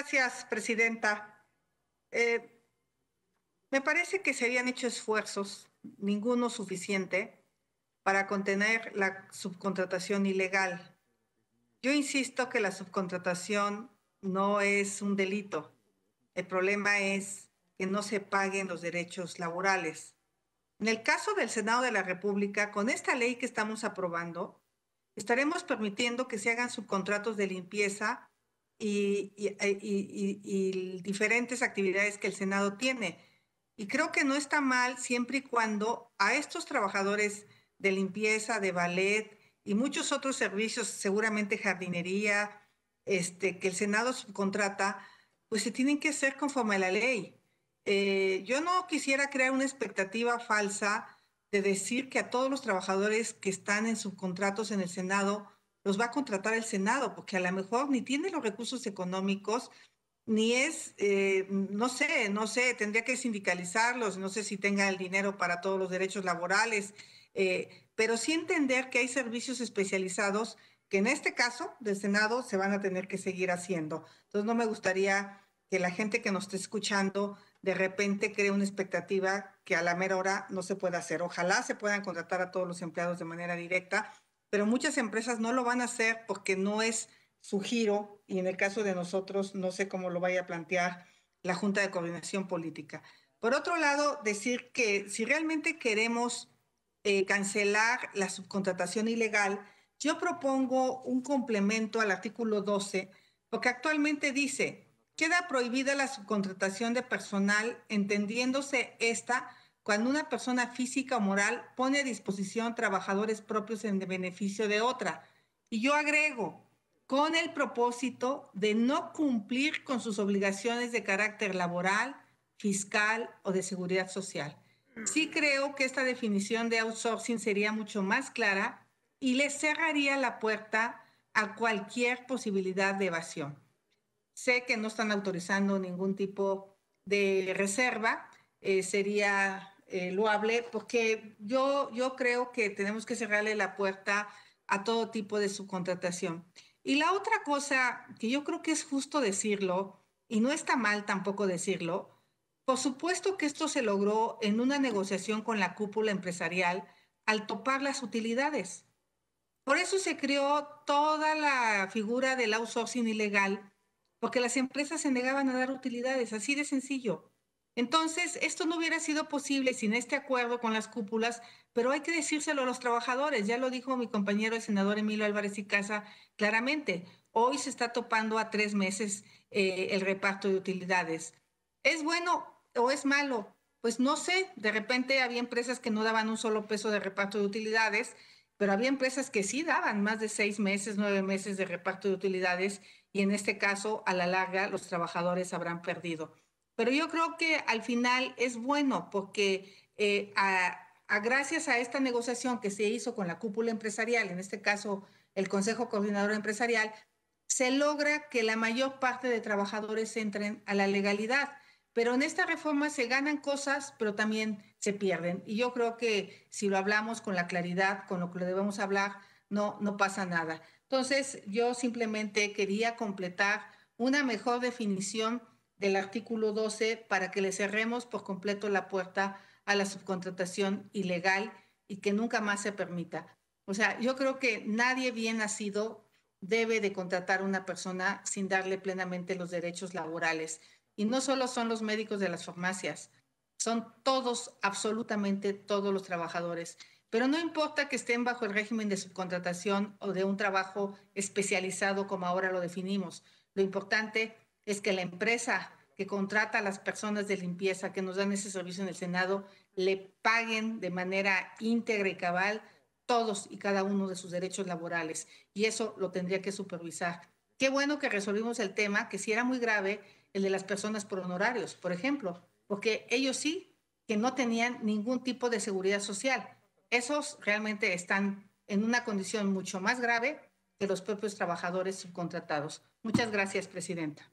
Gracias, presidenta. Eh, me parece que se habían hecho esfuerzos, ninguno suficiente, para contener la subcontratación ilegal. Yo insisto que la subcontratación no es un delito. El problema es que no se paguen los derechos laborales. En el caso del Senado de la República, con esta ley que estamos aprobando, estaremos permitiendo que se hagan subcontratos de limpieza eh, y, diferentes actividades que el Senado tiene. Y creo que no está mal siempre y cuando a estos trabajadores de limpieza, de ballet y muchos otros servicios, seguramente jardinería, este, que el Senado subcontrata, pues se tienen que hacer conforme a la ley. Eh, yo no quisiera crear una expectativa falsa de decir que a todos los trabajadores que están en subcontratos en el Senado, los va a contratar el Senado, porque a lo mejor ni tiene los recursos económicos, ni es, eh, no sé, no sé, tendría que sindicalizarlos, no sé si tenga el dinero para todos los derechos laborales, eh, pero sí entender que hay servicios especializados que en este caso del Senado se van a tener que seguir haciendo. Entonces no me gustaría que la gente que nos esté escuchando de repente cree una expectativa que a la mera hora no se puede hacer. Ojalá se puedan contratar a todos los empleados de manera directa, pero muchas empresas no lo van a hacer porque no es su giro y en el caso de nosotros no sé cómo lo vaya a plantear la Junta de Coordinación Política. Por otro lado, decir que si realmente queremos eh, cancelar la subcontratación ilegal, yo propongo un complemento al artículo 12, porque actualmente dice, queda prohibida la subcontratación de personal, entendiéndose esta cuando una persona física o moral pone a disposición trabajadores propios en beneficio de otra. Y yo agrego, con el propósito de no cumplir con sus obligaciones de carácter laboral, fiscal o de seguridad social. Sí creo que esta definición de outsourcing sería mucho más clara y le cerraría la puerta a cualquier posibilidad de evasión. Sé que no están autorizando ningún tipo de reserva, eh, sería eh, lo hable, porque yo, yo creo que tenemos que cerrarle la puerta a todo tipo de subcontratación. Y la otra cosa que yo creo que es justo decirlo, y no está mal tampoco decirlo, por supuesto que esto se logró en una negociación con la cúpula empresarial al topar las utilidades. Por eso se creó toda la figura del outsourcing ilegal, porque las empresas se negaban a dar utilidades, así de sencillo. Entonces, esto no hubiera sido posible sin este acuerdo con las cúpulas, pero hay que decírselo a los trabajadores. Ya lo dijo mi compañero el senador Emilio Álvarez y Casa claramente. Hoy se está topando a tres meses eh, el reparto de utilidades. ¿Es bueno o es malo? Pues no sé. De repente había empresas que no daban un solo peso de reparto de utilidades, pero había empresas que sí daban más de seis meses, nueve meses de reparto de utilidades y en este caso, a la larga, los trabajadores habrán perdido. Pero yo creo que al final es bueno porque eh, gracias a esta negociación que se hizo con la cúpula empresarial, en este caso el Consejo Coordinador Empresarial, se logra que la mayor parte de trabajadores entren a la legalidad. Pero en esta reforma se ganan cosas, pero también se pierden. Y yo creo que si lo hablamos con la claridad, con lo que debemos hablar, no, no pasa nada. Entonces, yo simplemente quería completar una mejor definición del artículo 12 para que le cerremos por completo la puerta a la subcontratación ilegal y que nunca más se permita. O sea, yo creo que nadie bien nacido debe de contratar a una persona sin darle plenamente los derechos laborales. Y no solo son los médicos de las farmacias, son todos, absolutamente todos los trabajadores. Pero no importa que estén bajo el régimen de subcontratación o de un trabajo especializado como ahora lo definimos. Lo importante es que la empresa que contrata a las personas de limpieza que nos dan ese servicio en el Senado le paguen de manera íntegra y cabal todos y cada uno de sus derechos laborales. Y eso lo tendría que supervisar. Qué bueno que resolvimos el tema, que si era muy grave, el de las personas por honorarios, por ejemplo, porque ellos sí que no tenían ningún tipo de seguridad social. Esos realmente están en una condición mucho más grave que los propios trabajadores subcontratados. Muchas gracias, Presidenta.